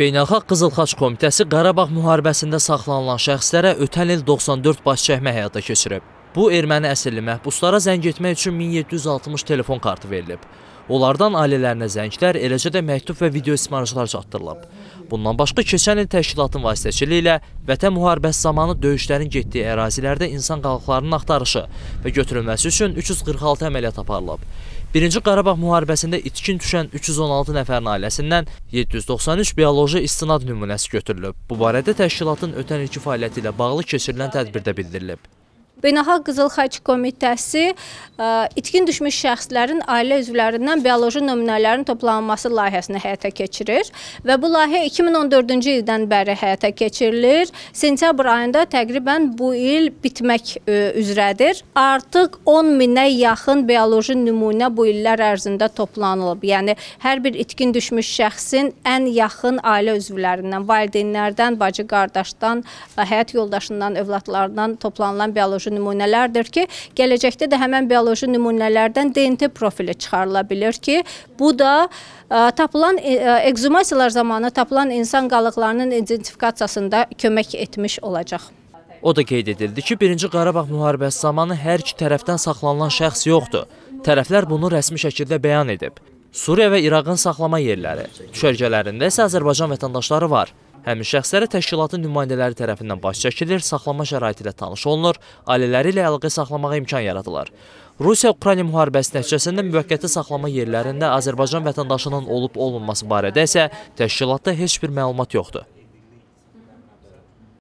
Beynəlxalq Qızılxaç Komitəsi Qarabağ müharibəsində saxlanılan şəxslərə ötən il 94 baş çəkmə həyata keçirib. Bu erməni əsirli məhbuslara zəng etmək üçün 1760 telefon kartı verilib. Onlardan ailələrinə zənglər, eləcə də məktub və video ismarıcılar çatdırılıb. Bundan başqa keçən il təşkilatın vasitəçiliyi ilə vətən müharibəsi zamanı döyüşlərin getdiyi ərazilərdə insan qalıqlarının axtarışı və götürülməsi üçün 346 əməliyyat aparılıb. 1-ci Qarabağ müharibəsində itkin düşən 316 nəfərin ailəsindən 793 bioloji istinad nümunəsi götürülüb. Bu barədə təşkilatın ötən ilki fəaliyyəti ilə bağlı keçirilən tədbirdə bildirilib. Beynəlxalq Qızıl Xaç Komitəsi ə, e, itkin düşmüş şəxslərin ailə üzvlərindən bioloji nümunələrin toplanması layihəsini həyata keçirir və bu layihə 2014-cü ildən bəri həyata keçirilir. Sentyabr ayında təqribən bu il bitmək ə, e, üzrədir. Artıq 10 minə yaxın bioloji nümunə bu illər ərzində toplanılıb. Yəni hər bir itkin düşmüş şəxsin ən yaxın ailə üzvlərindən, valideynlərdən, bacı-qardaşdan, e, həyat yoldaşından, övladlarından toplanılan bioloji bioloji nümunələrdir ki, gələcəkdə də həmən bioloji nümunələrdən DNT profili çıxarıla bilir ki, bu da ə, e, tapılan ə, e, e, ekzumasiyalar zamanı tapılan insan qalıqlarının identifikasiyasında kömək etmiş olacaq. O da qeyd edildi ki, 1-ci Qarabağ müharibəsi zamanı hər iki tərəfdən saxlanılan şəxs yoxdur. Tərəflər bunu rəsmi şəkildə bəyan edib. Suriya və İraqın saxlama yerləri, düşərgələrində isə Azərbaycan vətəndaşları var. Həmin şəxslərə təşkilatın nümayəndələri tərəfindən baş çəkilir, saxlama şəraiti ilə tanış olunur, ailələri ilə əlaqə saxlamağa imkan yaradılır. Rusiya-Ukrayna müharibəsi nəticəsində müvəqqəti saxlama yerlərində Azərbaycan vətəndaşının olub-olunması barədə isə təşkilatda heç bir məlumat yoxdur.